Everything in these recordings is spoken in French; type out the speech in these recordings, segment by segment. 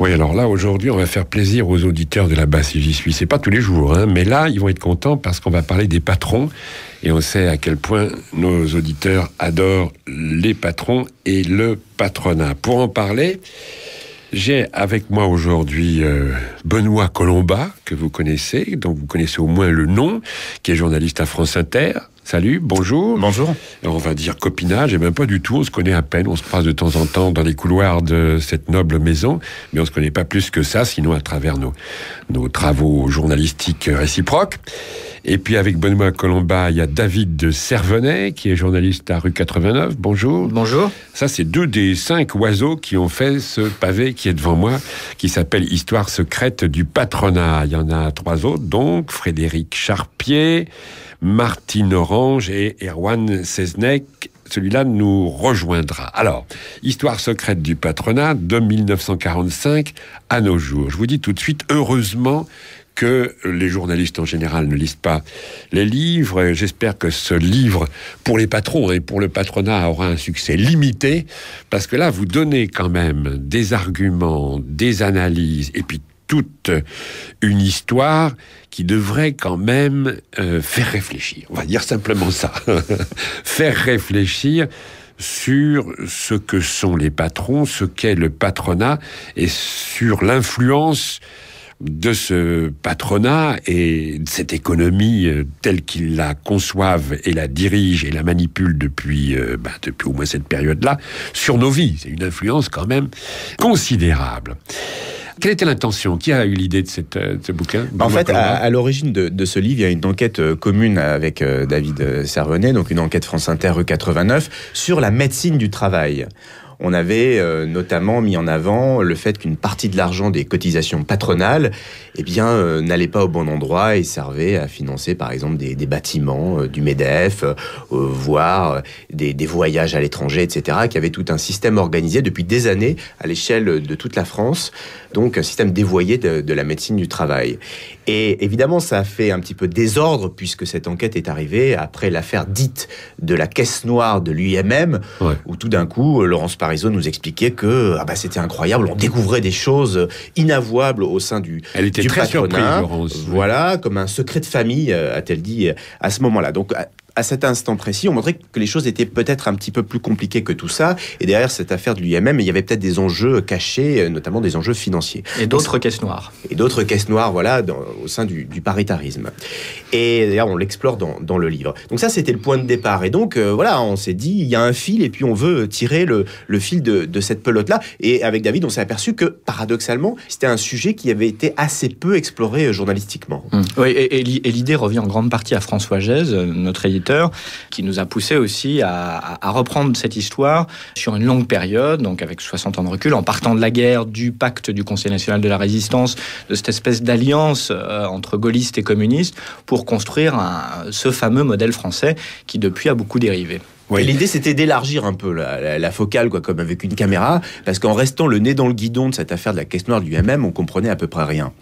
Oui, alors là, aujourd'hui, on va faire plaisir aux auditeurs de la basse j'y suis. C'est pas tous les jours, hein, mais là, ils vont être contents parce qu'on va parler des patrons. Et on sait à quel point nos auditeurs adorent les patrons et le patronat. Pour en parler, j'ai avec moi aujourd'hui euh, Benoît Colomba, que vous connaissez, donc vous connaissez au moins le nom, qui est journaliste à France Inter, Salut, bonjour. Bonjour. On va dire copinage, et même ben, pas du tout, on se connaît à peine, on se passe de temps en temps dans les couloirs de cette noble maison, mais on se connaît pas plus que ça, sinon à travers nos, nos travaux journalistiques réciproques. Et puis avec Benoît Colomba, il y a David de Cervenay, qui est journaliste à rue 89. Bonjour. Bonjour. Ça, c'est deux des cinq oiseaux qui ont fait ce pavé qui est devant moi, qui s'appelle Histoire secrète du patronat. Il y en a trois autres, donc Frédéric Charpier, Martine Orange et Erwan Seznek. Celui-là nous rejoindra. Alors, Histoire secrète du patronat de 1945 à nos jours. Je vous dis tout de suite, heureusement que les journalistes en général ne lisent pas les livres. J'espère que ce livre, pour les patrons et pour le patronat, aura un succès limité, parce que là, vous donnez quand même des arguments, des analyses, et puis toute une histoire qui devrait quand même euh, faire réfléchir. On va dire simplement ça. faire réfléchir sur ce que sont les patrons, ce qu'est le patronat et sur l'influence de ce patronat et de cette économie euh, telle qu'ils la conçoivent et la dirigent et la manipulent depuis, euh, bah, depuis au moins cette période-là, sur nos vies. C'est une influence quand même considérable. Quelle était l'intention Qui a eu l'idée de, euh, ce bouquin En fait, à, l'origine de, ce livre, il y a une enquête euh, commune avec euh, David Servenet, donc une enquête France Inter 89, sur la médecine du travail on avait euh, notamment mis en avant le fait qu'une partie de l'argent des cotisations patronales eh bien, euh, n'allait pas au bon endroit et servait à financer par exemple des, bâtiments euh, du MEDEF, voire des, voyages à l'étranger, etc., qui avait tout un système organisé depuis des années à l'échelle de toute la France, donc un système dévoyé de la médecine du travail. Et évidemment, ça a fait un petit peu désordre puisque cette enquête est arrivée après l'affaire dite de la caisse noire de l'UMM, où tout d'un coup, Laurence Parisot nous expliquait que ah bah, c'était incroyable, on découvrait des choses inavouables au sein du Elle était très Laurence. Voilà, comme un secret de famille, a-t-elle dit à ce moment-là. Donc à cet instant précis, on montrait que les choses étaient peut-être un petit peu plus compliquées que tout ça. Et derrière cette affaire de l'IMM, il y avait peut-être des enjeux cachés, euh, notamment des enjeux financiers. Et d'autres caisses noires. Et d'autres caisses noires, voilà, dans, au sein du, paritarisme. Et d'ailleurs, on l'explore dans, le livre. Donc ça, c'était le point de départ. Et donc, euh, voilà, on s'est dit, il y a un fil, et puis on veut tirer le, fil de, cette pelote-là. Et avec David, on s'est aperçu que, paradoxalement, c'était un sujet qui avait été assez peu exploré euh, journalistiquement. Mmh. Oui, et, l'idée revient en grande partie à François Gèze, notre éditeur qui nous a poussé aussi à, reprendre cette histoire sur une longue période, donc avec 60 ans de recul, en partant de la guerre, du pacte du Conseil national de la résistance, de cette espèce d'alliance euh, entre gaullistes et communistes, pour construire ce fameux modèle français qui depuis a beaucoup dérivé. L'idée, c'était d'élargir un peu la, focale, quoi, comme avec une caméra, parce qu'en restant le nez dans le guidon de cette affaire de la caisse noire du MM, on comprenait à peu près rien.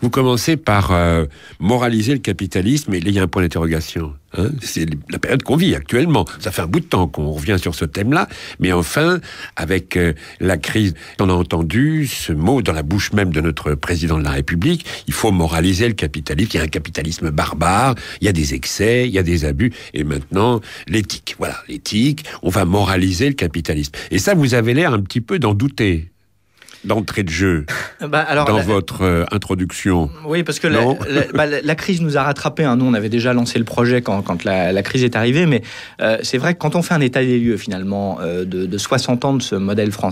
Vous commencez par euh, moraliser le capitalisme et il y a un point d'interrogation. Hein. c'est la période qu'on vit actuellement. Ça fait un bout de temps qu'on revient sur ce thème-là, mais enfin, avec euh, la crise, on a entendu ce mot dans la bouche même de notre président de la République, il faut moraliser le capitalisme, il y a un capitalisme barbare, il y a des excès, il y a des abus, et maintenant, l'éthique. Voilà, l'éthique, on va moraliser le capitalisme. Et ça, vous avez l'air un petit peu d'en douter d'entrée de jeu bah, alors, dans votre euh, introduction. Oui, parce que bah, la, crise nous a rattrapés. Hein. Nous, on avait déjà lancé le projet quand, quand la, crise est arrivée, mais euh, c'est vrai que quand on fait un état des lieux, finalement, euh, de, de, 60 ans de ce modèle français,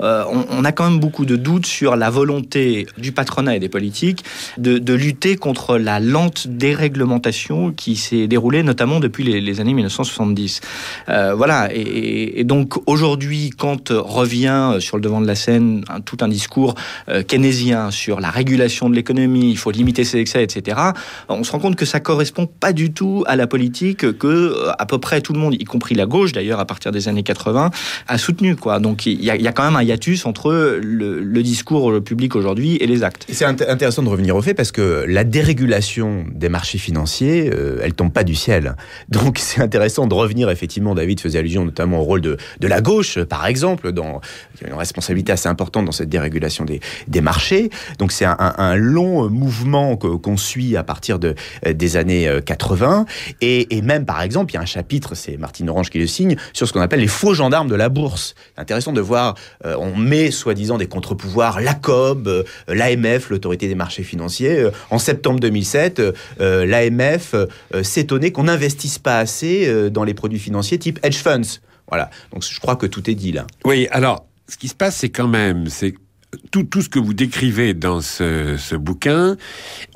on, a quand même beaucoup de doutes sur la volonté du patronat et des politiques de, de lutter contre la lente déréglementation qui s'est déroulée, notamment depuis les, années 1970. voilà, et, et donc aujourd'hui, quand revient sur le devant de la un, tout un discours euh, keynésien sur la régulation de l'économie, il faut limiter ses excès, etc., on se rend compte que ça correspond pas du tout à la politique que euh, à peu près tout le monde, y compris la gauche d'ailleurs à partir des années 80, a soutenu. Quoi. Donc il y, a quand même un hiatus entre le, discours public aujourd'hui et les actes. C'est intéressant de revenir au fait parce que la dérégulation des marchés financiers, euh, elle tombe pas du ciel. Donc c'est intéressant de revenir, effectivement, David faisait allusion notamment au rôle de, de la gauche, par exemple, dans une responsabilité c'est assez importante dans cette dérégulation des, marchés. Donc c'est un, long euh, mouvement qu'on suit à partir de, euh, des années 80. Euh, et, même, par exemple, il y a un chapitre, c'est Martine Orange qui le signe, sur ce qu'on appelle les faux gendarmes de la bourse. C'est Intéressant de voir, on met soi-disant des contre-pouvoirs, la COB, l'AMF, l'autorité des marchés financiers. en septembre 2007, l'AMF s'étonnait qu'on n'investisse pas assez dans les produits financiers type hedge funds. Voilà, donc je crois que tout est dit là. Oui, alors ce qui se passe, c'est quand même, c'est tout, ce que vous décrivez dans ce, bouquin,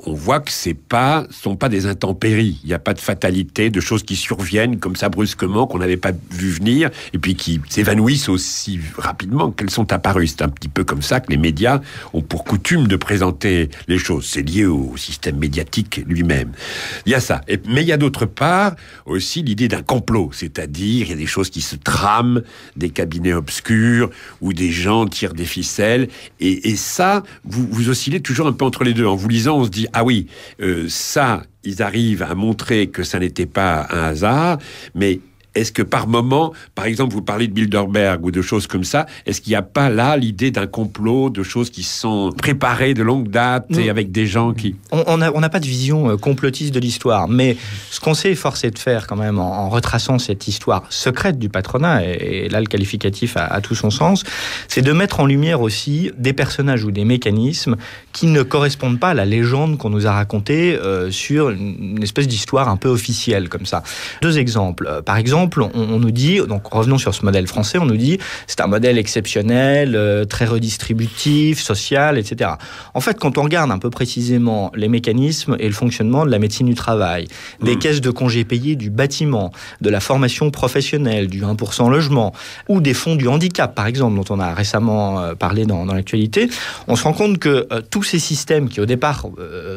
on voit que c'est pas, sont pas des intempéries. Il n'y a pas de fatalité, de choses qui surviennent comme ça brusquement, qu'on n'avait pas vu venir, et puis qui s'évanouissent aussi rapidement qu'elles sont apparues. C'est un petit peu comme ça que les médias ont pour coutume de présenter les choses. C'est lié au système médiatique lui-même. Il y a ça. Et, mais il y a d'autre part aussi l'idée d'un complot, c'est-à-dire il y a des choses qui se trament, des cabinets obscurs, où des gens tirent des ficelles, et, ça, vous, vous, oscillez toujours un peu entre les deux. En vous lisant, on se dit, ah oui, euh, ça, ils arrivent à montrer que ça n'était pas un hasard, mais est-ce que par moment, par exemple, vous parlez de Bilderberg ou de choses comme ça, est-ce qu'il n'y a pas là l'idée d'un complot, de choses qui sont préparées de longue date et mm. avec des gens qui... On n'a pas de vision euh, complotiste de l'histoire, mais ce qu'on s'est efforcé de faire quand même en, retraçant cette histoire secrète du patronat, et, là le qualificatif a, tout son sens, c'est de mettre en lumière aussi des personnages ou des mécanismes qui ne correspondent pas à la légende qu'on nous a racontée euh, sur une espèce d'histoire un peu officielle comme ça. Deux exemples. Euh, par exemple, on, nous dit, donc revenons sur ce modèle français, on nous dit c'est un modèle exceptionnel, euh, très redistributif, social, etc. En fait, quand on regarde un peu précisément les mécanismes et le fonctionnement de la médecine du travail, des hmm. caisses de congés payés du bâtiment, de la formation professionnelle, du 1% logement, ou des fonds du handicap, par exemple, dont on a récemment euh, parlé dans, l'actualité, on se rend compte que euh, tous ces systèmes qui, au départ,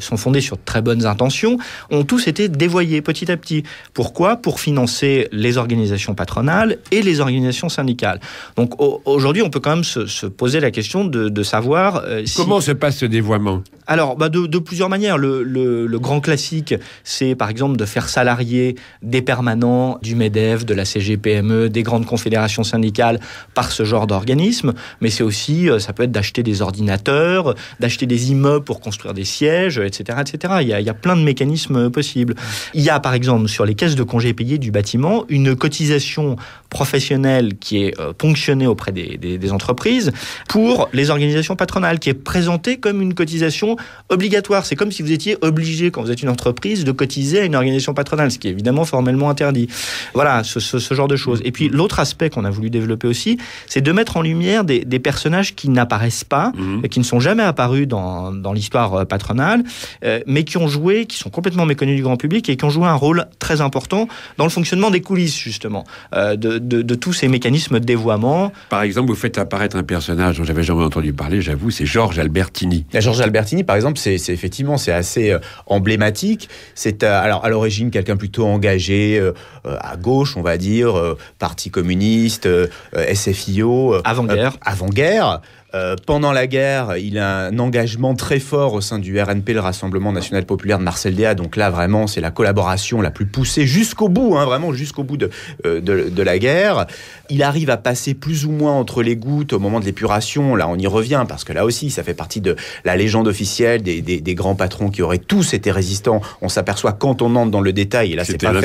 sont fondés sur de très bonnes intentions, ont tous été dévoyés petit à petit. Pourquoi Pour financer les organisations patronales et les organisations syndicales. Donc aujourd'hui, on peut quand même se, poser la question de, savoir... Euh, Comment se passe ce dévoiement Alors, bah, de, plusieurs manières. Le, grand classique, c'est par exemple de faire salarier des permanents du MEDEF, de la CGPME, des grandes confédérations syndicales par ce genre d'organisme, mais c'est aussi, euh, ça peut être d'acheter des ordinateurs, d'acheter des immeubles pour construire des sièges, etc. etc. Il, y a, il y a plein de mécanismes euh, possibles. Il y a par exemple sur les caisses de congés payés du bâtiment une cotisation professionnelle qui est euh, ponctionnée auprès des, entreprises pour les organisations patronales, qui est présentée comme une cotisation obligatoire. C'est comme si vous étiez obligé, quand vous êtes une entreprise, de cotiser à une organisation patronale, ce qui est évidemment formellement interdit. Voilà, ce, genre de choses. Et puis l'autre aspect qu'on a voulu développer aussi, c'est de mettre en lumière des, personnages qui n'apparaissent pas, mmh. et qui ne sont jamais apparus dans, dans l'histoire euh, patronale, euh, mais qui ont joué, qui sont complètement méconnus du grand public et qui ont joué un rôle très important dans le fonctionnement des coulisses justement euh, de, tous ces mécanismes de dévoiement. Par exemple, vous faites apparaître un personnage dont j'avais jamais entendu parler, j'avoue, c'est Georges Albertini. Georges Albertini, par exemple, c'est effectivement c'est assez euh, emblématique. C'est euh, alors à l'origine quelqu'un plutôt engagé à gauche, on va dire, Parti communiste, SFIO, avant-guerre, avant-guerre. Euh, pendant la guerre, il a un engagement très fort au sein du RNP, le Rassemblement National Populaire de Marcel Déat. Donc là, vraiment, c'est la collaboration la plus poussée jusqu'au bout, hein, vraiment jusqu'au bout euh, de, de, la guerre. Il arrive à passer plus ou moins entre les gouttes au moment de l'épuration. Là, on y revient parce que là aussi, ça fait partie de la légende officielle des, des, grands patrons qui auraient tous été résistants. On s'aperçoit quand on entre dans le détail, et là, c'est que c'est tout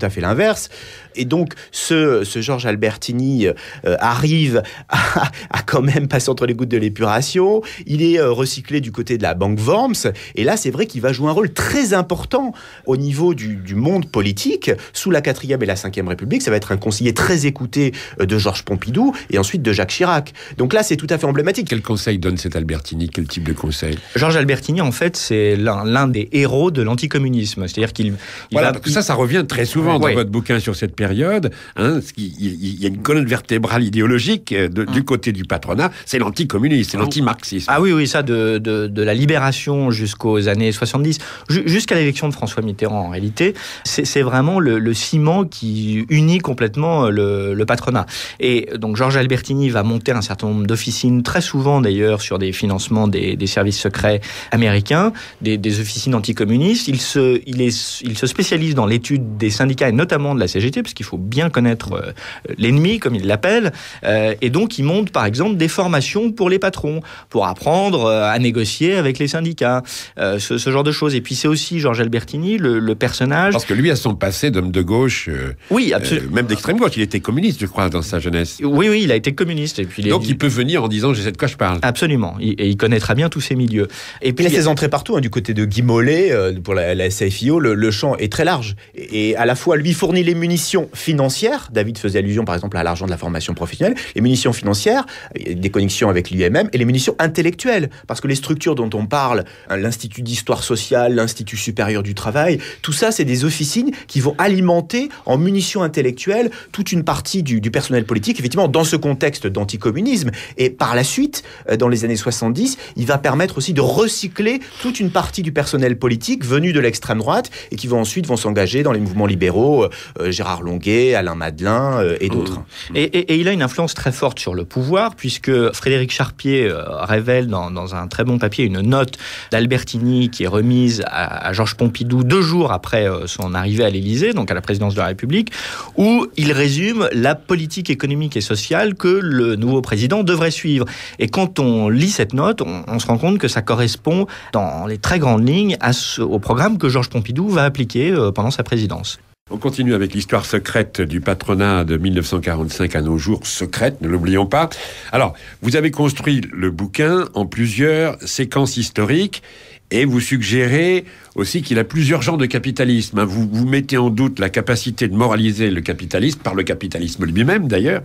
à fait l'inverse. Et donc, ce, ce Georges Albertini euh, arrive à, à quand même même passé entre les gouttes de l'épuration. Il est euh, recyclé du côté de la banque Worms. Et là, c'est vrai qu'il va jouer un rôle très important au niveau du, monde politique. Sous la 4e et la 5e République, ça va être un conseiller très écouté euh, de Georges Pompidou et ensuite de Jacques Chirac. Donc là, c'est tout à fait emblématique. Quel conseil donne cet Albertini Quel type de conseil Georges Albertini, en fait, c'est l'un des héros de l'anticommunisme. C'est-à-dire qu'il. Voilà, ça, ça revient très souvent dans votre bouquin sur cette période. Hein, il, y a une colonne vertébrale idéologique euh, hein. du côté du patronat c'est l'anticommunisme, c'est ah lanti marxiste Ah oui, oui, ça, de, de, la libération jusqu'aux années 70, jusqu'à l'élection de François Mitterrand, en réalité, c'est vraiment le, ciment qui unit complètement euh, le, patronat. Et donc, Georges Albertini va monter un certain nombre d'officines, très souvent d'ailleurs, sur des financements des, services secrets américains, des, officines anticommunistes. Il se, il, est, il se spécialise dans l'étude des syndicats et notamment de la CGT, parce qu'il faut bien connaître euh, l'ennemi, comme il l'appelle. Euh, et donc, il monte, par exemple, des formation pour les patrons, pour apprendre euh, à négocier avec les syndicats, euh, ce, genre de choses. Et puis c'est aussi Georges Albertini, le, personnage. Parce que lui a son passé d'homme de gauche. Euh, oui, même d'extrême gauche. Il était communiste, je crois, dans sa jeunesse. Oui, oui, il a été communiste. Et puis Donc il... peut venir en disant je sais de quoi je parle. Absolument. Et il connaîtra bien tous ces milieux. Et puis il a ses entrées partout. Hein, du côté de Guy Mollet, pour la, SFIO, le, champ est très large. Et, à la fois lui fournit les munitions financières. David faisait allusion, par exemple, à l'argent de la formation professionnelle. Les munitions financières, des connexions avec l'UMM, et les munitions intellectuelles, parce que les structures dont on parle, hein, l'Institut d'histoire sociale, l'Institut supérieur du travail, tout ça, c'est des officines qui vont alimenter en munitions intellectuelles toute une partie du, personnel politique, effectivement, dans ce contexte d'anticommunisme. Et par la suite, euh, dans les années 70, il va permettre aussi de recycler toute une partie du personnel politique venu de l'extrême droite et qui vont ensuite vont s'engager dans les mouvements libéraux, euh, euh, Gérard Longuet, Alain Madelin et mmh. d'autres. et, il a une influence très forte sur le pouvoir, puisque Frédéric Charpier euh, révèle dans, un très bon papier une note d'Albertini qui est remise à, Georges Pompidou deux jours après euh, son arrivée à l'Élysée, donc à la présidence de la République, où il résume la politique économique et sociale que le nouveau président devrait suivre. Et quand on lit cette note, on, se rend compte que ça correspond dans les très grandes lignes au programme que Georges Pompidou va appliquer euh, pendant sa présidence. On continue avec l'histoire secrète du patronat de 1945 à nos jours, secrète, ne l'oublions pas. Alors, vous avez construit le bouquin en plusieurs séquences historiques et vous suggérez aussi qu'il a plusieurs genres de capitalisme. Hein. Vous, vous mettez en doute la capacité de moraliser le capitalisme, par le capitalisme lui-même d'ailleurs,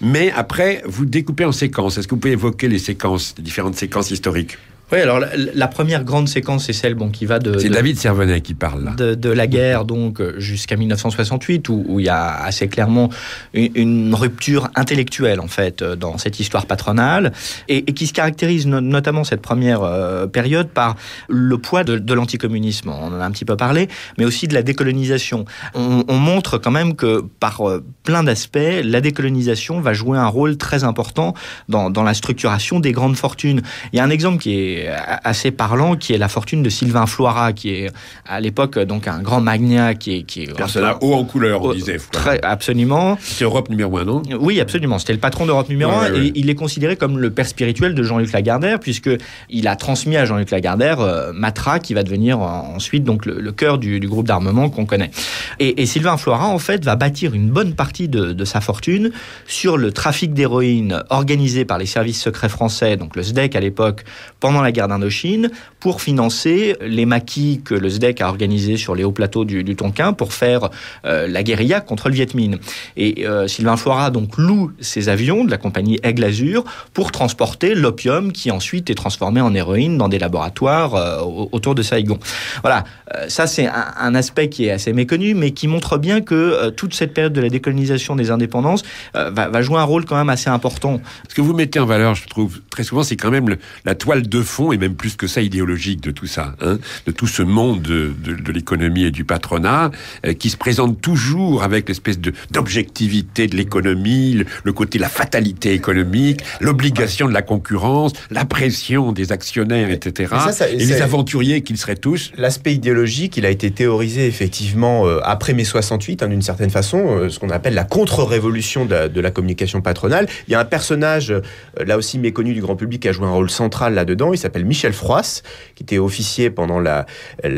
mais après, vous découpez en séquences. Est-ce que vous pouvez évoquer les séquences, les différentes séquences historiques oui, alors la, première grande séquence, c'est celle qui va de. C'est David Servonnet qui parle là. De, la guerre, donc, jusqu'à 1968, où, il y a assez clairement une, rupture intellectuelle, en fait, euh, dans cette histoire patronale, et, qui se caractérise notamment cette première euh, période par le poids de, l'anticommunisme. On en a un petit peu parlé, mais aussi de la décolonisation. On, montre quand même que par euh, plein d'aspects, la décolonisation va jouer un rôle très important dans, dans la structuration des grandes fortunes. Il y a un exemple qui est assez parlant, qui est la fortune de Sylvain Floira, qui est à l'époque donc un grand magnat, qui est... Qui est haut en couleur, on oh, disait. Très, absolument. C'est Europe numéro 1, non Oui, absolument. C'était le patron d'Europe numéro 1 et il est considéré comme le père spirituel de Jean-Luc Lagardère, puisque il a transmis à Jean-Luc Lagardère euh, Matra, qui va devenir euh, ensuite donc le, cœur du, groupe d'armement qu'on connaît. Et, Sylvain Floira, en fait, va bâtir une bonne partie de, sa fortune sur le trafic d'héroïne organisé par les services secrets français, donc le SDEC à l'époque, pendant la la guerre d'Indochine pour financer les maquis que le SDEC a organisé sur les hauts plateaux du, Tonkin pour faire euh, la guérilla contre le Viet Minh. Et euh, Sylvain Foira donc loue ses avions de la compagnie Aigle Azur pour transporter l'opium qui ensuite est transformé en héroïne dans des laboratoires euh, autour de Saigon. Voilà, ça c'est un, aspect qui est assez méconnu mais qui montre bien que toute cette période de la décolonisation des indépendances va, jouer un rôle quand même assez important. Ce que vous mettez en valeur, je trouve, très souvent, c'est quand même la toile de fond et même plus que ça, idéologique de tout ça, hein, de tout ce monde de, l'économie et du patronat, euh, qui se présente toujours avec l'espèce d'objectivité de, l'économie, le, côté côté la fatalité économique, l'obligation de la concurrence, la pression des actionnaires, etc. Et, les aventuriers qu'ils seraient tous. L'aspect idéologique, il a été théorisé effectivement euh, après mai 68, en hein, d'une certaine façon, euh, ce qu'on appelle la contre-révolution de, de, la communication patronale. Il y a un personnage, là aussi méconnu du grand public, qui a joué un rôle central là-dedans, et s'appelle Michel Froisse, qui était officier pendant la,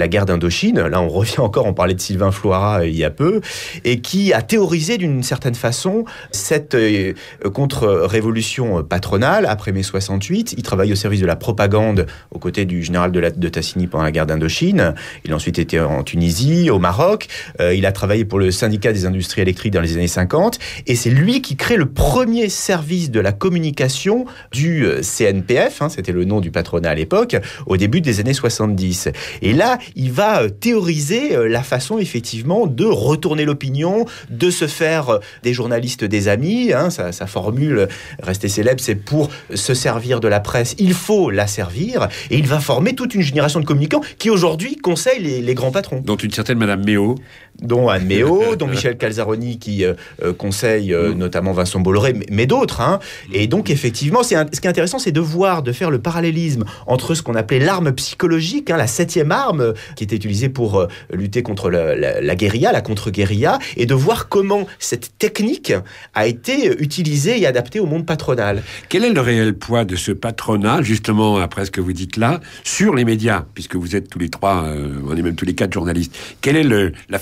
guerre d'Indochine. Là, on revient encore, on parlait de Sylvain Floira euh, il y a peu, et qui a théorisé d'une certaine façon cette euh, contre-révolution patronale après mai 68. Il travaille au service de la propagande aux côtés du général de, Tassini pendant la guerre d'Indochine. Il a ensuite été en Tunisie, au Maroc. Euh, il a travaillé pour le syndicat des industries électriques dans les années 50. Et c'est lui qui crée le premier service de la communication du CNPF. Hein, c'était le nom du patron à l'époque, au début des années 70. Et là, il va euh, théoriser euh, la façon effectivement de retourner l'opinion, de se faire euh, des journalistes des amis. Hein, sa, formule restée célèbre, c'est pour se servir de la presse, il faut la servir. Et il va former toute une génération de communicants qui aujourd'hui conseillent les, grands patrons. Dont une certaine Madame Méo dont Anne Méo, dont Michel Calzaroni qui euh, euh, conseille euh, mm. notamment Vincent Bolloré, mais, d'autres. Hein. Mm. Et donc effectivement, c'est ce qui est intéressant, c'est de voir, de faire le parallélisme entre ce qu'on appelait l'arme psychologique, hein, la septième arme qui était utilisée pour lutter contre la, guérilla, la contre-guérilla, et de voir comment cette technique a été utilisée et adaptée au monde patronal. Quel est le réel poids de ce patronat, justement, après ce que vous dites là, sur les médias, puisque vous êtes tous les trois, on est même tous les quatre journalistes Quelle est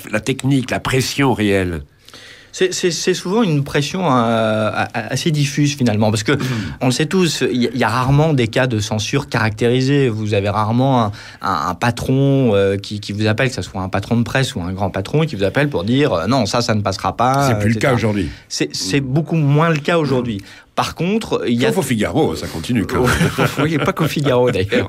la la technique, la pression réelle c'est souvent une pression euh, assez diffuse finalement, parce que mm. on le sait tous, il y, a rarement des cas de censure caractérisés. Vous avez rarement un, patron euh, qui, vous appelle, que ce soit un patron de presse ou un grand patron, qui vous appelle pour dire euh, non, ça, ça ne passera pas. C'est plus le cas aujourd'hui. C'est beaucoup moins le cas aujourd'hui. Mm. Par contre, il y a... au Figaro, ça continue quand même. oui, pas qu'au Figaro d'ailleurs.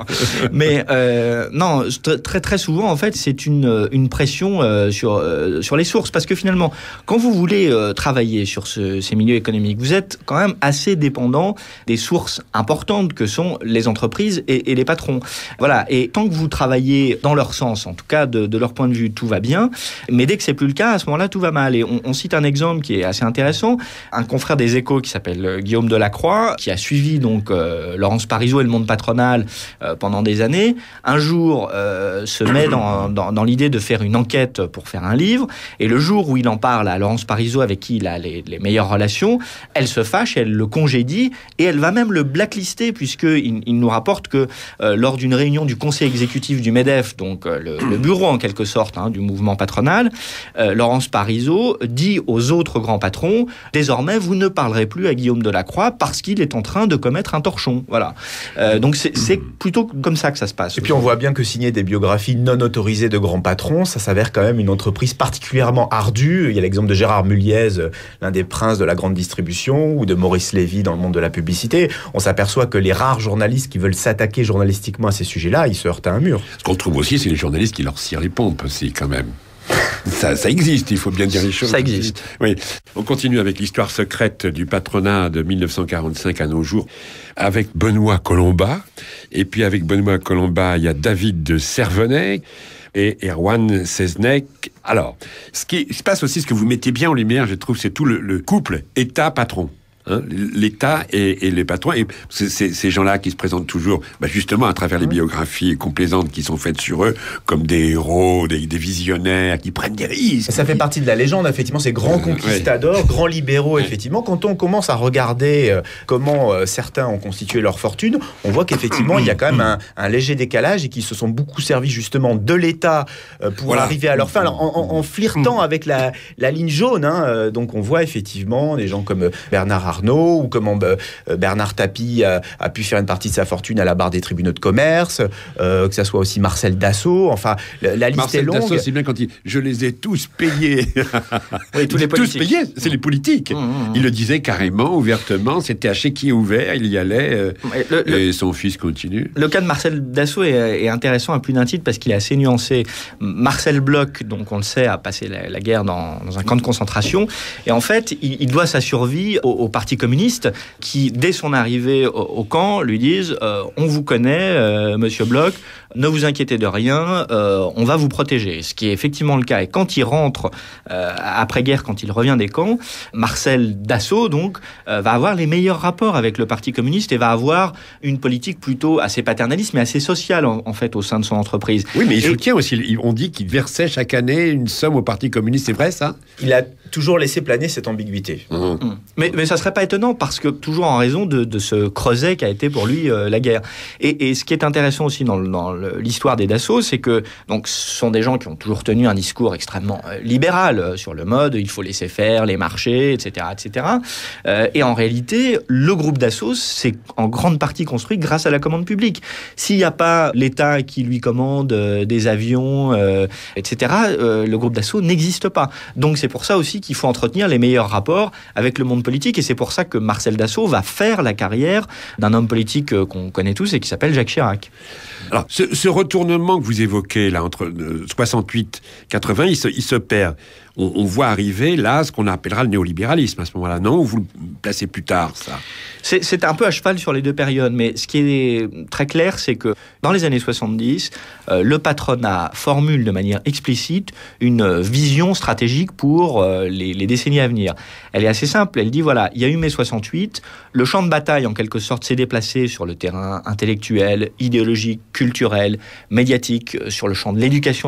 Mais euh, non, très très souvent, en fait, c'est une, euh, une pression euh, sur, sur les sources. Parce que finalement, quand vous voulez travailler sur ces milieux économiques, vous êtes quand même assez dépendant des sources importantes que sont les entreprises et, les patrons. Voilà. Et tant que vous travaillez dans leur sens, en tout cas de, leur point de vue, tout va bien. Mais dès que c'est plus le cas, à ce moment-là, tout va mal. Et on, on cite un exemple qui est assez intéressant. Un confrère des échos qui s'appelle Guillaume de la Croix, qui a suivi donc euh, Laurence Parisot et le monde patronal euh, pendant des années, un jour euh, se met dans, l'idée de faire une enquête pour faire un livre. Et le jour où il en parle à Laurence Parisot, avec qui il a les, meilleures relations, elle se fâche, elle le congédie et elle va même le blacklister, puisqu'il il nous rapporte que lors d'une réunion du conseil exécutif du MEDEF, donc le, bureau en quelque sorte hein, du mouvement patronal, Laurence Parisot dit aux autres grands patrons désormais, vous ne parlerez plus à Guillaume de Croix parce qu'il est en train de commettre un torchon. Voilà. Euh, donc c'est hmm. plutôt comme ça que ça se passe. Et puis on voit bien que signer des biographies non autorisées de grands patrons, ça s'avère quand même une entreprise particulièrement ardue. Il y a l'exemple de Gérard Muliez, l'un des princes de la grande distribution, ou de Maurice Lévy dans le monde de la publicité. On s'aperçoit que les rares journalistes qui veulent s'attaquer journalistiquement à ces sujets-là, ils se heurtent à un mur. Ce qu'on trouve aussi, c'est les journalistes qui leur s'y les pompes aussi quand même. Ça, existe, il faut bien dire les choses. Ça existe. Oui. On continue avec l'histoire secrète du patronat de 1945 à nos jours, avec Benoît Colomba. Et puis avec Benoît Colomba, il y a David de Cervenay et Erwan Seznec. Alors, ce qui se passe aussi, ce que vous mettez bien en lumière, je trouve, c'est tout le couple État-patron. Hein, L'État et, les patrons, et ces gens-là qui se présentent toujours, bah, justement à travers les biographies complaisantes qui sont faites sur eux, comme des héros, des, visionnaires, qui prennent des risques. Ça fait partie de la légende, effectivement, ces grands euh, conquistadors, grands libéraux, effectivement. Quand on commence à regarder euh, comment euh, certains ont constitué leur fortune, on voit qu'effectivement, il y a quand même un, léger décalage et qu'ils se sont beaucoup servis justement de l'État pour arriver à leur fin, en, flirtant hmm. avec la, ligne jaune. Hein, donc on voit effectivement des gens comme Bernard Arnault, ou comment euh, euh, Bernard Tapie a, pu faire une partie de sa fortune à la barre des tribunaux de commerce, euh, que ça soit aussi Marcel Dassault. Enfin, la, liste est longue. Dassault, c'est bien quand il je les ai tous payés. tous les tous payés, c'est les mmh. politiques. Mmh, mmh, il le disait carrément, ouvertement, c'était à chez qui ouvert, il y allait et son fils continue. Le cas de Marcel Dassault est, intéressant à plus d'un titre parce qu'il est assez nuancé. Marcel Bloch, donc on le sait, a passé la, guerre dans, un camp de concentration et en fait, il, doit sa survie au, au Parti communiste, qui, dès son arrivée au, au camp, lui disent euh, On vous connaît, euh, monsieur Bloch, ne vous inquiétez de rien, euh, on va vous protéger. Ce qui est effectivement le cas. Et quand il rentre euh, après-guerre, quand il revient des camps, Marcel Dassault donc euh, va avoir les meilleurs rapports avec le Parti communiste et va avoir une politique plutôt assez paternaliste, mais assez sociale en, fait au sein de son entreprise. Oui, mais il soutient aussi. On dit qu'il versait chaque année une somme au Parti communiste. C'est vrai ça Il a toujours laissé planer cette ambiguïté. Mmh. Mmh. Mais, mais ça serait pas étonnant parce que toujours en raison de, de ce creuset qu'a été pour lui la guerre. Et, et, ce qui est intéressant aussi dans, dans l'histoire des Dassault, c'est que donc ce sont des gens qui ont toujours tenu un discours extrêmement euh, libéral euh, sur le mode, il faut laisser faire les marchés, etc., etc. Euh, et en réalité, le groupe Dassault c'est en grande partie construit grâce à la commande publique. S'il n'y a pas l'État qui lui commande des avions, etc., le groupe Dassault n'existe pas. Donc c'est pour ça aussi qu'il faut entretenir les meilleurs rapports avec le monde politique, et c'est pour ça que Marcel Dassault va faire la carrière d'un homme politique qu'on connaît tous et qui s'appelle Jacques Chirac. Alors, ce, retournement que vous évoquez là entre 68 euh, 80, il se, il se perd on, voit arriver là ce qu'on appellera le néolibéralisme à ce moment-là. Non, vous le placez plus tard, ça C'est un peu à cheval sur les deux périodes, mais ce qui est très clair, c'est que dans les années 70, euh, le patronat formule de manière explicite une vision stratégique pour euh, les, les décennies à venir. Elle est assez simple, elle dit voilà, il y a eu mai 68, le champ de bataille en quelque sorte s'est déplacé sur le terrain intellectuel, idéologique, culturel, médiatique, euh, sur le champ de l'éducation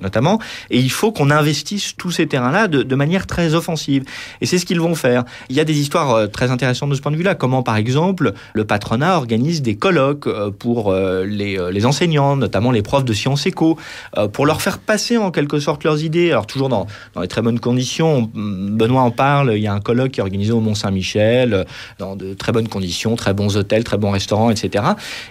notamment, et il faut qu'on investisse tous ces ces terrains-là de, manière très offensive. Et c'est ce qu'ils vont faire. Il y a des histoires euh, très intéressantes de ce point de vue-là. Comment, par exemple, le patronat organise des colloques euh, pour euh, les, enseignants, notamment les profs de sciences éco, pour leur faire passer en quelque sorte leurs idées. Alors, toujours dans, les très bonnes conditions. Mm, Benoît en parle. Il y a un colloque qui est organisé au Mont-Saint-Michel, dans de très bonnes conditions, très bons hôtels, très bons restaurants, etc.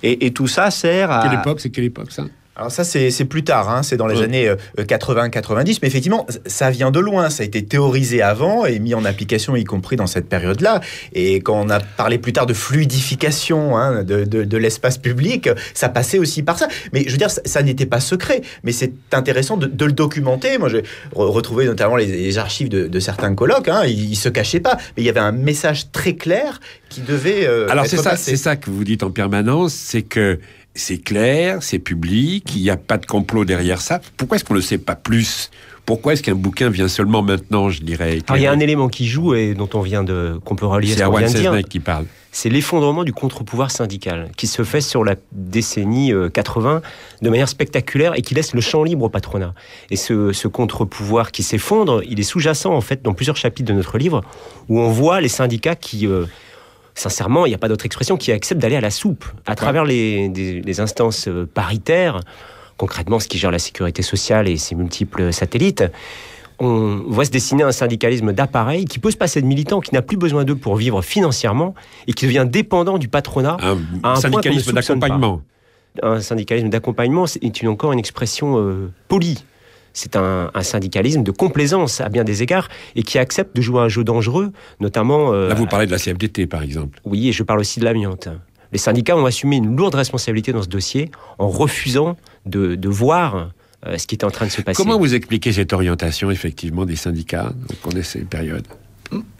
Et, et tout ça sert à. Quelle époque C'est quelle époque ça alors ça, c'est plus tard, hein, c'est dans les années 80-90, euh, mais effectivement, ça vient de loin, ça a été théorisé avant et mis en application, y compris dans cette période-là. Et quand on a parlé plus tard de fluidification hein, de, de, l'espace public, ça passait aussi par ça. Mais je veux dire, ça, n'était pas secret, mais c'est intéressant de, le documenter. Moi, j'ai retrouvé notamment les, archives de, certains colloques, hein, ils, se cachaient pas, mais il y avait un message très clair qui devait... Euh, Alors c'est ça, ça que vous dites en permanence, c'est que c'est clair, c'est public, il n'y a pas de complot derrière ça. Pourquoi est-ce qu'on ne le sait pas plus pourquoi est-ce qu'un bouquin vient seulement maintenant, je dirais Alors, Il y a un élément qui joue et dont on vient de, qu'on peut relier. C'est qui parle. C'est l'effondrement du contre-pouvoir syndical qui se fait sur la décennie 80 euh, de manière spectaculaire et qui laisse le champ libre au patronat. Et ce, contre-pouvoir qui s'effondre, il est sous-jacent en fait dans plusieurs chapitres de notre livre où on voit les syndicats qui euh, sincèrement, il n'y a pas d'autre expression qui accepte d'aller à la soupe à travers les, instances euh, paritaires, concrètement ce qui gère la sécurité sociale et ses multiples satellites on voit se dessiner un syndicalisme d'appareil qui peut se passer de militants, qui n'a plus besoin d'eux pour vivre financièrement et qui devient dépendant du patronat. Un, syndicalisme d'accompagnement. Un syndicalisme d'accompagnement, c'est encore une expression euh, polie c'est un, syndicalisme de complaisance à bien des égards et qui accepte de jouer un jeu dangereux, notamment. Euh, Là, vous parlez de la CFDT, par exemple. Oui, et je parle aussi de l'amiante. Les syndicats ont assumé une lourde responsabilité dans ce dossier en refusant de, voir euh, ce qui était en train de se passer. Comment vous expliquez cette orientation, effectivement, des syndicats est ces périodes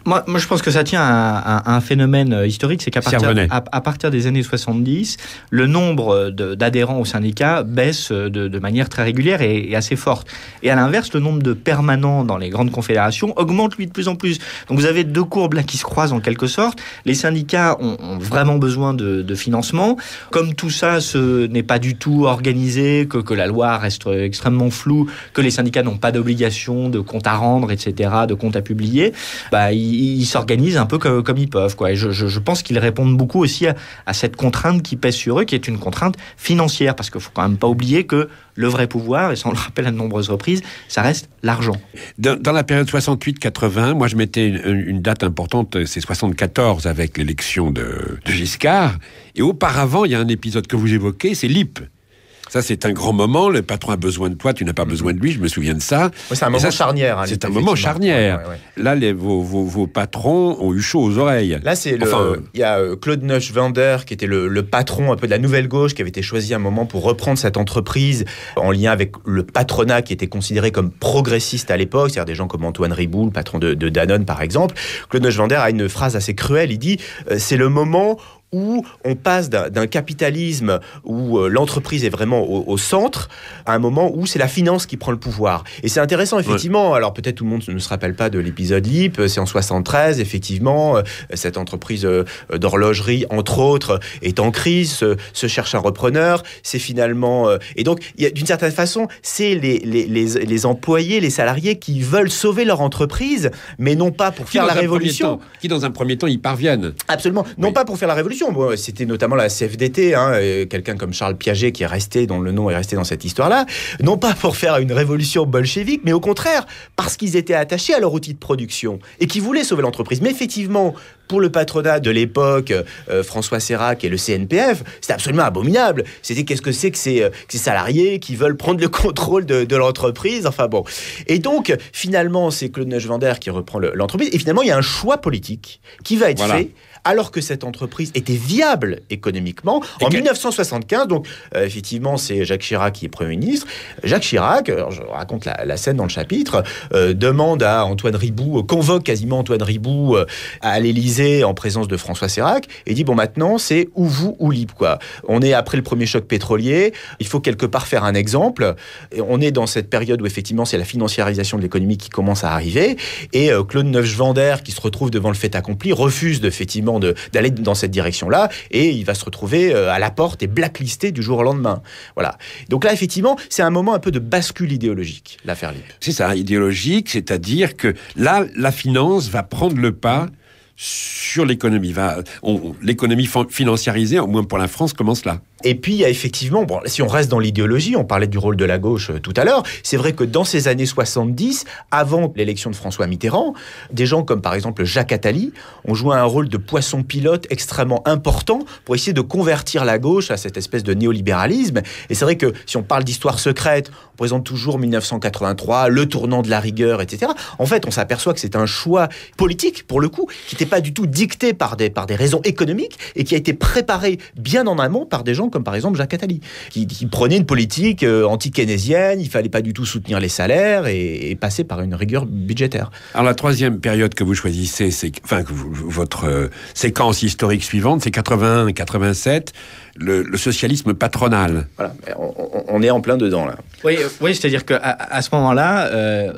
moi, je pense que ça tient à, un phénomène euh, historique, c'est qu'à partir, à, partir des années 70, le nombre d'adhérents aux syndicats baisse euh, de, manière très régulière et, assez forte. Et à l'inverse, le nombre de permanents dans les grandes confédérations augmente, lui, de plus en plus. Donc vous avez deux courbes là qui se croisent en quelque sorte. Les syndicats ont, vraiment besoin de, financement. Comme tout ça, ce n'est pas du tout organisé, que, que la loi reste extrêmement floue, que les syndicats n'ont pas d'obligation de compte à rendre, etc., de compte à publier, bah, ils s'organisent un peu comme, ils peuvent. Quoi. je, pense qu'ils répondent beaucoup aussi à, cette contrainte qui pèse sur eux, qui est une contrainte financière, parce qu'il faut quand même pas oublier que le vrai pouvoir, et ça on le rappelle à de nombreuses reprises, ça reste l'argent. Dans, la période 68-80, moi je mettais une, date importante, euh, c'est 74 avec l'élection de, de Giscard, et auparavant il y a un épisode que vous évoquez, c'est l'IP. Ça, c'est un grand moment. Le patron a besoin de toi, tu n'as pas mhm. besoin de lui. Je me souviens de ça. c'est un, moment charnière. Hein, c'est un moment charnière. Là, les, vos, patrons ont eu chaud aux oreilles. Là, c'est Il y a euh, Claude Neuschwander, qui était le, patron un peu de la nouvelle gauche, qui avait été choisi un moment pour reprendre cette entreprise en lien avec le patronat qui était considéré comme progressiste à l'époque, c'est-à-dire des gens comme Antoine Riboul, patron de, Danone, par exemple. Claude Neuschwander a une phrase assez cruelle. Il dit euh, C'est le moment où on passe d'un capitalisme où euh, l'entreprise est vraiment au, centre à un moment où c'est la finance qui prend le pouvoir. Et c'est intéressant, effectivement. Alors peut-être tout le monde ne se rappelle pas de l'épisode LIP, euh, c'est en 73, effectivement, euh, cette entreprise d'horlogerie, entre autres, est en crise, se, cherche un repreneur, c'est finalement... Et donc, d'une certaine façon, c'est les, les, employés, les salariés qui veulent sauver leur entreprise, mais non pas pour faire la révolution. qui, dans un premier temps, y parviennent. Absolument. Non pas pour faire la révolution c'était notamment la CFDT, hein, euh, quelqu'un comme Charles Piaget qui est resté, dont le nom est resté dans cette histoire-là, non pas pour faire une révolution bolchevique, mais au contraire, parce qu'ils étaient attachés à leur outil de production et qui voulaient sauver l'entreprise. Mais effectivement, pour le patronat de l'époque, euh, François Serac et le CNPF, c'était absolument abominable. C'était qu'est-ce que c'est que ces, euh, salariés qui veulent prendre le contrôle de, l'entreprise Enfin bon. Et donc, finalement, c'est Claude Neuschwander qui reprend l'entreprise. et finalement, il y a un choix politique qui va être fait alors que cette entreprise était viable économiquement. en 1975, donc euh, effectivement, c'est Jacques Chirac qui est Premier ministre. Jacques Chirac, je raconte la, scène dans le chapitre, euh, demande à Antoine Ribou, euh, convoque quasiment Antoine Ribou à l'Élysée en présence de François Sérac et dit bon maintenant c'est ou vous ou libre quoi. On est après le premier choc pétrolier, il faut quelque part faire un exemple. on est dans cette période où effectivement c'est la financiarisation de l'économie qui commence à arriver et Claude neuf qui se retrouve devant le fait accompli refuse de, effectivement d'aller dans cette direction-là, et il va se retrouver euh, à la porte et blacklisté du jour au lendemain. Voilà. Donc là, effectivement, c'est un moment un peu de bascule idéologique, l'affaire Lip. C'est ça, idéologique, c'est-à-dire que là, la finance va prendre le pas sur l'économie. L'économie financiarisée, au moins pour la France, commence là. Et puis, il y a effectivement, bon, si on reste dans l'idéologie, on parlait du rôle de la gauche euh, tout à l'heure, c'est vrai que dans ces années 70, avant l'élection de François Mitterrand, des gens comme par exemple Jacques Attali ont joué un rôle de poisson pilote extrêmement important pour essayer de convertir la gauche à cette espèce de néolibéralisme. Et c'est vrai que si on parle d'histoire secrète, on présente toujours 1983, le tournant de la rigueur, etc. En fait, on s'aperçoit que c'est un choix politique, pour le coup, qui n'était pas du tout dicté par des, par des raisons économiques et qui a été préparé bien en amont par des gens comme par exemple Jacques Attali, qui, prenait une politique euh, anti-keynésienne, il fallait pas du tout soutenir les salaires et, passer par une rigueur budgétaire. Alors la troisième période que vous choisissez, c'est enfin que votre euh, séquence historique suivante, c'est 81-87, le, socialisme patronal. Voilà, on, est en plein dedans là. Oui, euh, oui c'est-à-dire qu'à à ce moment-là,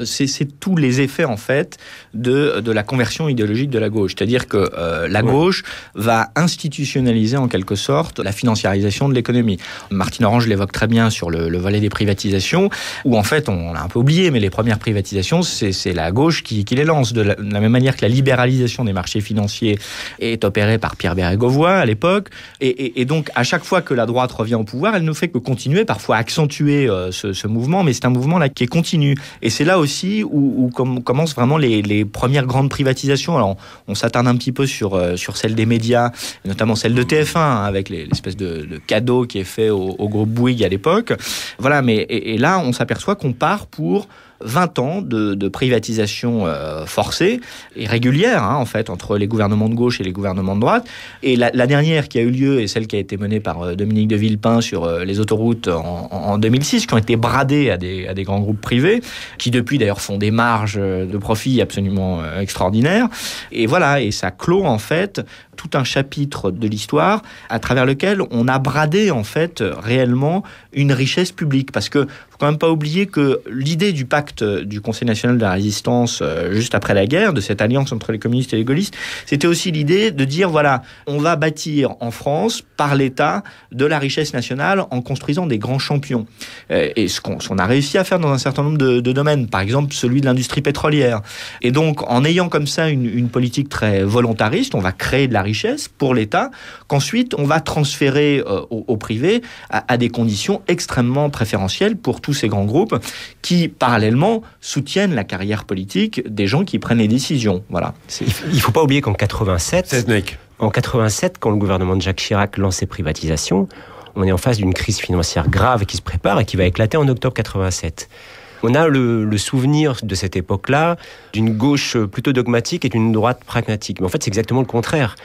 c'est tous les effets en fait de, de la conversion idéologique de la gauche. C'est-à-dire que la gauche va institutionnaliser en quelque sorte la financiarisation de l'économie. Martine Orange l'évoque très bien sur le, volet des privatisations, où en fait, on, l'a un peu oublié, mais les premières privatisations, c'est la gauche qui, les lance. De la, même manière que la libéralisation des marchés financiers est opérée par Pierre Bérégovoy à l'époque. Et, donc, à chaque fois que la droite revient au pouvoir, elle ne fait que continuer, parfois accentuer euh, ce, mouvement, mais c'est un mouvement là qui est continu. Et c'est là aussi où, où commencent vraiment les, premières grandes privatisations. Alors, on, s'attarde un petit peu sur, euh, sur celle des médias, notamment celle de TF1, hein, avec l'espèce de, de cadeau qui est fait au, gros groupe Bouygues à l'époque. Voilà, mais et là, on s'aperçoit qu'on part pour 20 ans de, privatisation euh, forcée et régulière, hein, en fait, entre les gouvernements de gauche et les gouvernements de droite. Et la, dernière qui a eu lieu est celle qui a été menée par euh, Dominique de Villepin sur euh, les autoroutes en, 2006, qui ont été bradées à des, à des grands groupes privés, qui depuis d'ailleurs font des marges de profit absolument extraordinaires. Et voilà, et ça clôt en fait tout un chapitre de l'histoire à travers lequel on a bradé en fait réellement une richesse publique. Parce que faut quand même pas oublier que l'idée du pacte euh, du Conseil national de la résistance euh, juste après la guerre, de cette alliance entre les communistes et les gaullistes, c'était aussi l'idée de dire voilà, on va bâtir en France, par l'État, de la richesse nationale en construisant des grands champions. Euh, et ce qu'on, a réussi à faire dans un certain nombre de, domaines, par exemple celui de l'industrie pétrolière. Et donc, en ayant comme ça une, politique très volontariste, on va créer de la richesse pour l'État, qu'ensuite on va transférer au, privé à, à des conditions extrêmement préférentielles pour tous ces grands groupes qui, parallèlement, soutiennent la carrière politique des gens qui prennent les décisions. Voilà. Il ne faut pas oublier qu'en 87, en 87, quand le gouvernement de Jacques Chirac lance ses privatisations, on est en face d'une crise financière grave qui se prépare et qui va éclater en octobre 87. On a le, souvenir de cette époque-là d'une gauche plutôt dogmatique et d'une droite pragmatique. Mais en fait, c'est exactement le contraire.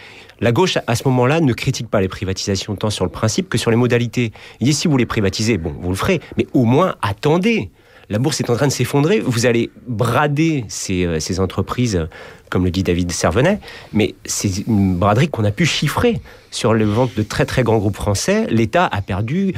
La gauche, à ce moment-là, ne critique pas les privatisations tant sur le principe que sur les modalités. Il dit, si vous les privatisez, bon, vous le ferez, mais au moins attendez la bourse est en train de s'effondrer, vous allez brader ces, euh, entreprises, comme le dit David Servenet, mais c'est une braderie qu'on a pu chiffrer. Sur les ventes de très très grands groupes français, l'État a perdu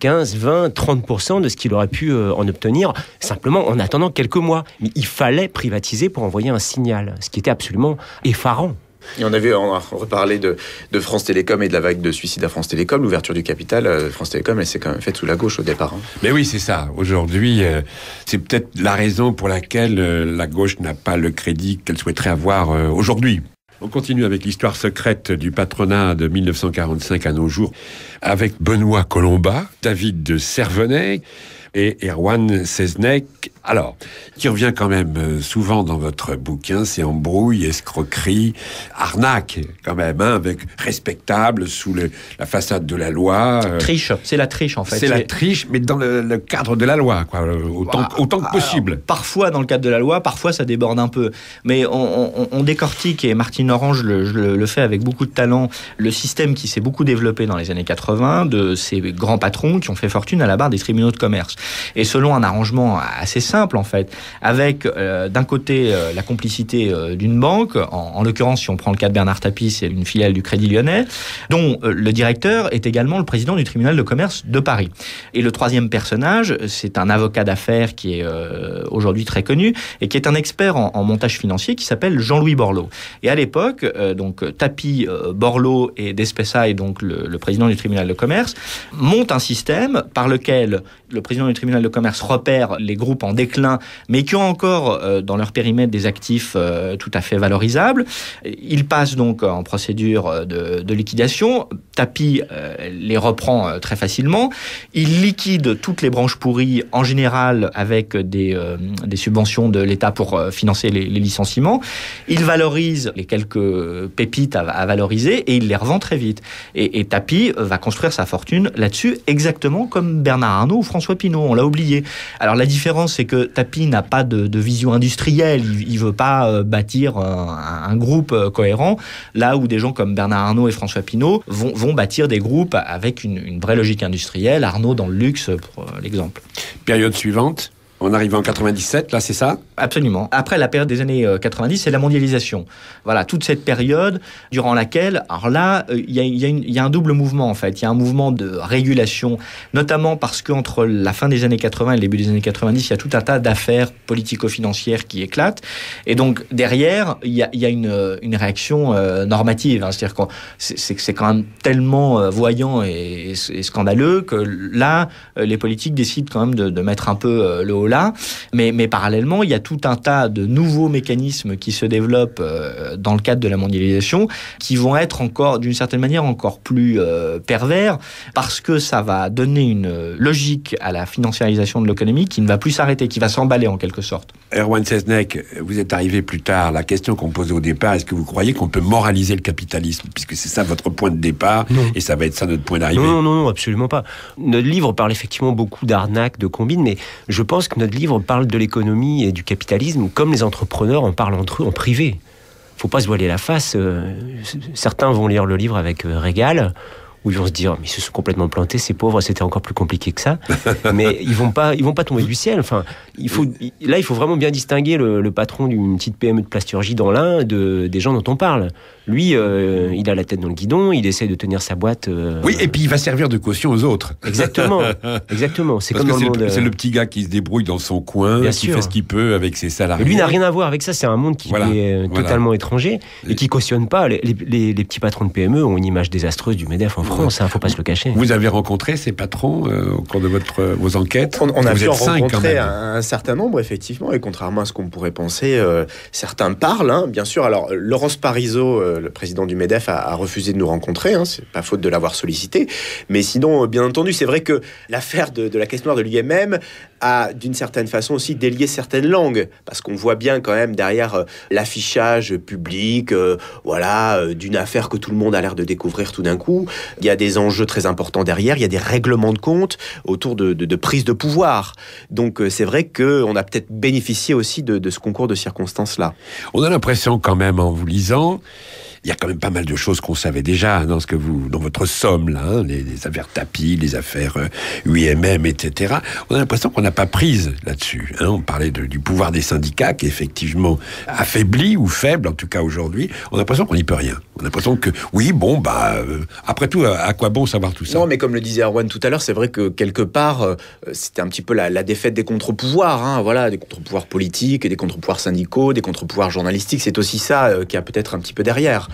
15, 20, 30 de ce qu'il aurait pu euh, en obtenir, simplement en attendant quelques mois. Mais il fallait privatiser pour envoyer un signal, ce qui était absolument effarant. Et on avait reparlé de, de, France Télécom et de la vague de suicide à France Télécom, l'ouverture du capital. Euh, France Télécom, elle s'est quand même faite sous la gauche au départ. Hein. Mais oui, c'est ça. Aujourd'hui, euh, c'est peut-être la raison pour laquelle la gauche n'a pas le crédit qu'elle souhaiterait avoir aujourd'hui. On continue avec l'histoire secrète du patronat de 1945 à nos jours, avec Benoît Colomba, David de Cervenay et Erwan Seznec. Alors, qui revient quand même euh, souvent dans votre bouquin, c'est embrouille, escroquerie, arnaque, quand même, hein, avec respectable sous la façade de la loi. Euh, triche, c'est la triche en fait. C'est la triche, mais dans le, cadre de la loi, quoi, euh, autant, que possible. parfois dans le cadre de la loi, parfois ça déborde un peu. Mais on, décortique, et Martine Orange le, fait avec beaucoup de talent, le système qui s'est beaucoup développé dans les années 80 de ces grands patrons qui ont fait fortune à la barre des tribunaux de commerce. Et selon un arrangement assez simple en fait, avec euh, d'un côté euh, la complicité euh, d'une banque, en, l'occurrence si on prend le cas de Bernard Tapie, c'est une filiale du Crédit Lyonnais, dont le directeur est également le président du tribunal de commerce de Paris. Et le troisième personnage, c'est un avocat d'affaires qui est aujourd'hui très connu et qui est un expert en, montage financier qui s'appelle Jean-Louis Borloo. Et à l'époque, donc Tapie, Borloo et Despessa et donc le, le président du tribunal de commerce montent un système par lequel le président du tribunal de commerce repère les groupes en déclin, mais qui ont encore euh, dans leur périmètre des actifs euh, tout à fait valorisables. Il passe donc en procédure euh, de, liquidation. Tapi les reprend très facilement. Il liquide toutes les branches pourries, en général avec des, subventions de l'État pour financer les, licenciements. Il valorise les quelques pépites à, valoriser et il les revend très vite. Et, et Tapi va construire sa fortune là-dessus, exactement comme Bernard Arnault ou François François Pinault, on l'a oublié. Alors la différence, c'est que Tapie n'a pas de, vision industrielle, il, ne veut pas euh, bâtir un, groupe euh, cohérent, là où des gens comme Bernard Arnault et François Pinault vont, bâtir des groupes avec une, une, vraie logique industrielle, Arnault dans le luxe, pour euh, l'exemple. Période suivante on arrivant en 97, là, c'est ça Absolument. Après la période des années 90, euh, c'est la mondialisation. Voilà, toute cette période durant laquelle, alors là, euh, il y, a un double mouvement, en fait. Il y a un mouvement de régulation, notamment parce qu'entre la fin des années 80 et le début des années 90, il y a tout un tas d'affaires politico-financières qui éclatent. Et donc, derrière, il y a, euh, une, réaction normative. Hein. C'est-à-dire que c'est quand même tellement voyant et, scandaleux que là, les politiques décident quand même de, mettre un peu le haut là Mais, parallèlement, il y a tout un tas de nouveaux mécanismes qui se développent euh, dans le cadre de la mondialisation, qui vont être encore, d'une certaine manière, encore plus euh, pervers, parce que ça va donner une logique à la financiarisation de l'économie qui ne va plus s'arrêter, qui va s'emballer en quelque sorte. Erwan Sesnek, vous êtes arrivé plus tard. La question qu'on posait au départ, est-ce que vous croyez qu'on peut moraliser le capitalisme Puisque c'est ça votre point de départ, et ça va être ça notre point d'arrivée. Non, non, non, absolument pas. Notre livre parle effectivement beaucoup d'arnaques, de combines, mais je pense que notre livre parle de l'économie et du capitalisme comme les entrepreneurs en parlent entre eux en privé. Faut pas se voiler la face. Euh, certains vont lire le livre avec euh, régal, où ils vont se dire mais ils se sont complètement plantés, ces pauvres, c'était encore plus compliqué que ça. mais ils vont pas, ils vont pas tomber du ciel. Enfin, il faut là, il faut vraiment bien distinguer le, patron d'une petite PME de plasturgie dans l'un de des gens dont on parle. Lui, euh, il a la tête dans le guidon, il essaie de tenir sa boîte. Euh, oui, et puis il va servir de caution aux autres. Exactement, exactement. C'est comme le C'est le euh, petit gars qui se débrouille dans son coin, qui fait ce qu'il peut avec ses salariés. lui n'a rien à voir avec ça. C'est un monde qui est totalement étranger et qui cautionne pas les, les, petits patrons de PME ont une image désastreuse du Medef en ça, faut pas se le cacher. Vous avez rencontré ces patrons trop euh, au cours de votre, euh, vos enquêtes On, a pu en un, certain nombre, effectivement, et contrairement à ce qu'on pourrait penser, euh, certains parlent, hein, bien sûr. Alors, Laurence Parisot, le président du MEDEF, a, refusé de nous rencontrer, hein, c'est pas faute de l'avoir sollicité. Mais sinon, bien entendu, c'est vrai que l'affaire de, la caisse noire de l'IMM a, d'une certaine façon, aussi délié certaines langues, parce qu'on voit bien quand même derrière l'affichage public, voilà, d'une affaire que tout le monde a l'air de découvrir tout d'un coup, il y a des enjeux très importants derrière, il y a des règlements de compte autour de, de, de prise de pouvoir. Donc euh, c'est vrai qu'on a peut-être bénéficié aussi de ce concours de circonstances-là. On a l'impression quand même en vous lisant il y a quand même pas mal de choses qu'on savait déjà dans ce que vous, dans votre somme là, hein, les, affaires tapis, les affaires UIMM, euh, etc. On a l'impression qu'on n'a pas prise là-dessus. Hein. On parlait du pouvoir des syndicats qui est effectivement affaibli ou faible, en tout cas aujourd'hui. On a l'impression qu'on n'y peut rien. On a l'impression que oui, bon, bah, euh, après tout, à, quoi bon savoir tout ça Non, mais comme le disait Erwan tout à l'heure, c'est vrai que quelque part, euh, c'était un petit peu la, défaite des contre-pouvoirs, hein, voilà, des contre-pouvoirs politiques, des contre-pouvoirs syndicaux, des contre-pouvoirs journalistiques. C'est aussi ça qui a peut-être un petit peu derrière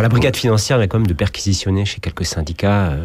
la brigade financière est quand même de perquisitionner chez quelques syndicats euh,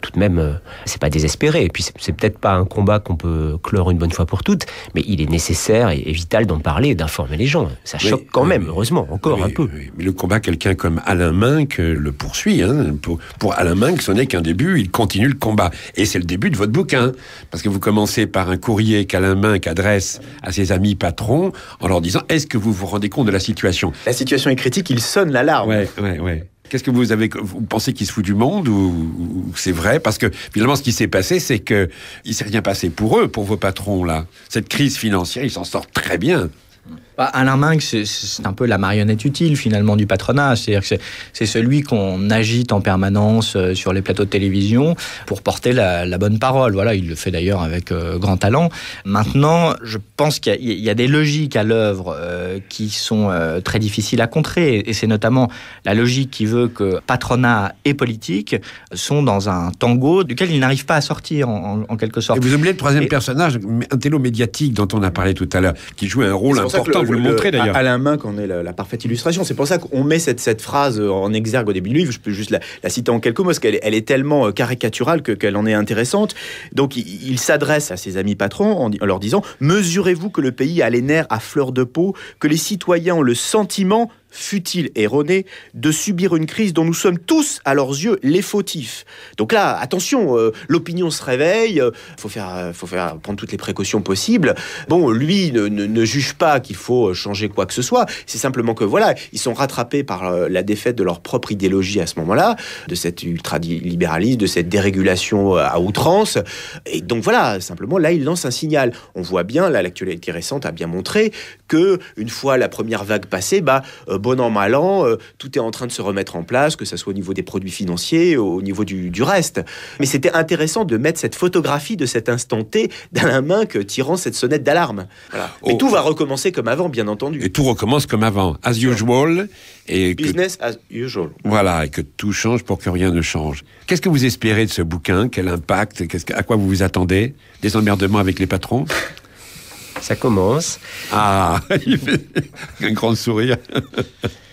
tout de même, euh, c'est pas désespéré. Et puis, c'est peut-être pas un combat qu'on peut clore une bonne fois pour toutes, mais il est nécessaire et, vital d'en parler, d'informer les gens. Ça choque quand même, heureusement, encore un peu. Mais le combat, quelqu'un comme Alain Minck euh, le poursuit. Hein. Pour, Alain Minck, ce n'est qu'un début, il continue le combat. Et c'est le début de votre bouquin. Parce que vous commencez par un courrier qu'Alain Minck adresse à ses amis patrons en leur disant Est-ce que vous vous rendez compte de la situation La situation est critique, il sonne l'alarme. Ouais, ouais, ouais. Qu'est-ce que vous avez Vous pensez qu'il se fout du monde ou, c'est vrai Parce que finalement, ce qui s'est passé, c'est que il s'est rien passé pour eux, pour vos patrons là. Cette crise financière, ils s'en sortent très bien. Bah, Alain Minck, c'est un peu la marionnette utile finalement du patronat. C'est-à-dire que c'est celui qu'on agite en permanence euh, sur les plateaux de télévision pour porter la, bonne parole. Voilà, il le fait d'ailleurs avec euh, grand talent. Maintenant, je pense qu'il y, a des logiques à l'œuvre euh, qui sont très difficiles à contrer. Et c'est notamment la logique qui veut que patronat et politique sont dans un tango duquel ils n'arrivent pas à sortir en, quelque sorte. Et vous oubliez le troisième personnage, un télo médiatique dont on a parlé tout à l'heure, qui joue un rôle important vous le, euh, d'ailleurs. À, la main qu'on est la, parfaite illustration. C'est pour ça qu'on met cette, cette phrase euh, en exergue au début du livre. Je peux juste la, citer en quelques mots, parce qu'elle est tellement euh, caricaturale qu'elle en est intéressante. Donc il, s'adresse à ses amis patrons en, leur disant Mesurez-vous que le pays a les nerfs à fleur de peau, que les citoyens ont le sentiment fut-il erroné, de subir une crise dont nous sommes tous, à leurs yeux, les fautifs. Donc là, attention, euh, l'opinion se réveille, euh, faut faire, euh, faut faire prendre toutes les précautions possibles. Bon, lui ne, ne, juge pas qu'il faut changer quoi que ce soit, c'est simplement que voilà, ils sont rattrapés par la défaite de leur propre idéologie à ce moment-là, de cet ultralibéralisme, de cette dérégulation à outrance. Et donc voilà, simplement là, il lance un signal. On voit bien, là, l'actualité récente a bien montré que une fois la première vague passée, bah euh, bon an, mal an, euh, tout est en train de se remettre en place, que ce soit au niveau des produits financiers, au niveau du, reste. Mais c'était intéressant de mettre cette photographie de cet instant T dans la main que tirant cette sonnette d'alarme. Et oh. tout va recommencer comme avant, bien entendu. Et tout recommence comme avant, as usual. Et Business as usual. Voilà, et que tout change pour que rien ne change. Qu'est-ce que vous espérez de ce bouquin Quel impact À quoi vous vous attendez Des emmerdements avec les patrons ça commence. Ah, il fait un grand sourire.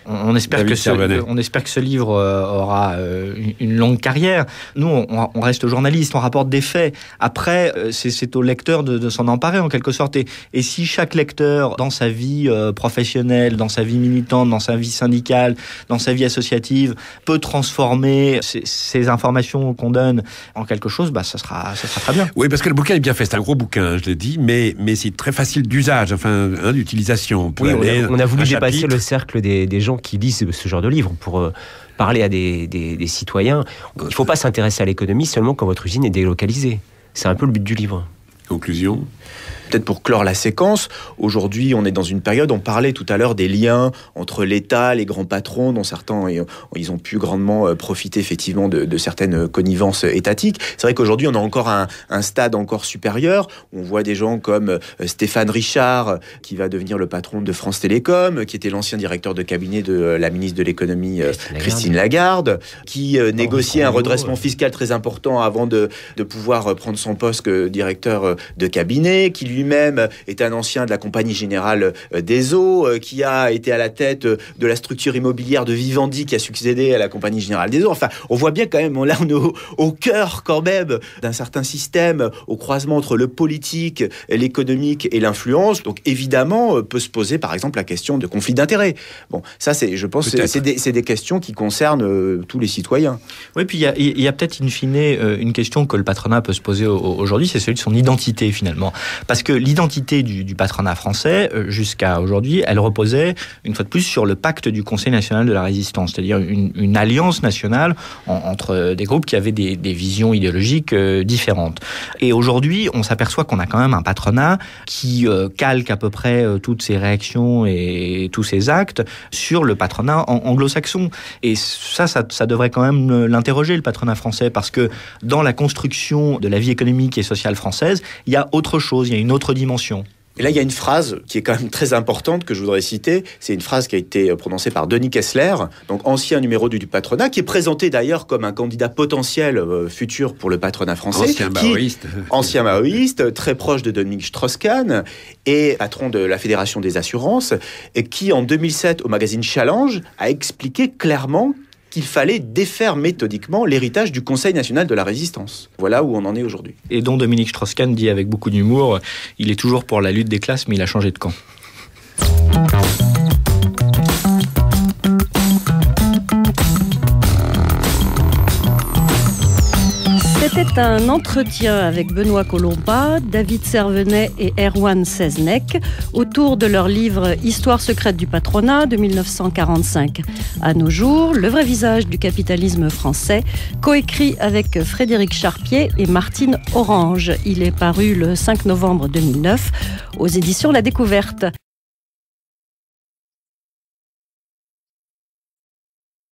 On, espère que ce, livre euh, aura euh, une longue carrière. Nous, on, reste journaliste, on rapporte des faits. Après, euh, c'est au lecteur de, s'en emparer en quelque sorte. Et, si chaque lecteur, dans sa vie professionnelle, dans sa vie militante, dans sa vie syndicale, dans sa vie associative, peut transformer ces, informations qu'on donne en quelque chose, bah, ça, sera, très bien. Oui, parce que le bouquin est bien fait. C'est un gros bouquin, hein, je l'ai dit, mais, c'est très facile d'usage, enfin, hein, d'utilisation. on, a, voulu dépasser le cercle des gens qui lisent ce genre de livres pour euh, parler à des, des citoyens. Il ne faut pas s'intéresser à l'économie seulement quand votre usine est délocalisée. C'est un peu le but du livre. Conclusion peut-être pour clore la séquence, aujourd'hui on est dans une période, on parlait tout à l'heure des liens entre l'État, les grands patrons, dont certains euh, ils ont pu grandement euh, profiter effectivement de, certaines connivences étatiques. C'est vrai qu'aujourd'hui on a encore un, stade encore supérieur, on voit des gens comme euh, Stéphane Richard, qui va devenir le patron de France Télécom, qui était l'ancien directeur de cabinet de la ministre de l'économie Christine, Lagarde. qui négociait un redressement fiscal très important avant de, pouvoir prendre son poste de directeur de cabinet, qui lui lui-même est un ancien de la Compagnie Générale euh, des Eaux, euh, qui a été à la tête euh, de la structure immobilière de Vivendi qui a succédé à la Compagnie Générale des Eaux. Enfin, on voit bien quand même, là on est au, cœur quand même d'un certain système, au croisement entre le politique, l'économique et l'influence. Donc évidemment, peut se poser par exemple la question de conflit d'intérêts. Bon, ça c'est, je pense, c'est des, questions qui concernent tous les citoyens. Oui, puis il y a, peut-être in fine une question que le patronat peut se poser aujourd'hui, c'est celui de son identité finalement. Parce que que l'identité du, patronat français, euh, jusqu'à aujourd'hui, elle reposait, une fois de plus, sur le pacte du Conseil national de la résistance, c'est-à-dire une, alliance nationale entre euh, des groupes qui avaient des, visions idéologiques euh, différentes. Et aujourd'hui, on s'aperçoit qu'on a quand même un patronat qui calque à peu près toutes ses réactions et, tous ses actes sur le patronat anglo-saxon. Et ça, ça, ça devrait quand même l'interroger, le patronat français, parce que dans la construction de la vie économique et sociale française, il y a autre chose, il y a une autre dimension. Et là, il y a une phrase qui est quand même très importante que je voudrais citer. C'est une phrase qui a été euh, prononcée par Denis Kessler, donc ancien numéro du, du patronat, qui est présenté d'ailleurs comme un candidat potentiel euh, futur pour le patronat français. Ancien maoïste. Ancien maoïste, très proche de Dominique Strauss-Kahn et patron de la Fédération des assurances, et qui en 2007 au magazine Challenge a expliqué clairement qu'il fallait défaire méthodiquement l'héritage du Conseil national de la résistance. Voilà où on en est aujourd'hui. Et dont Dominique Strauss-Kahn dit avec beaucoup d'humour, il est toujours pour la lutte des classes, mais il a changé de camp. C'est un entretien avec Benoît Colomba, David Servenet et Erwan Seznec autour de leur livre Histoire secrète du patronat de 1945 à nos jours, le vrai visage du capitalisme français, coécrit avec Frédéric Charpier et Martine Orange. Il est paru le 5 novembre 2009 aux éditions La Découverte.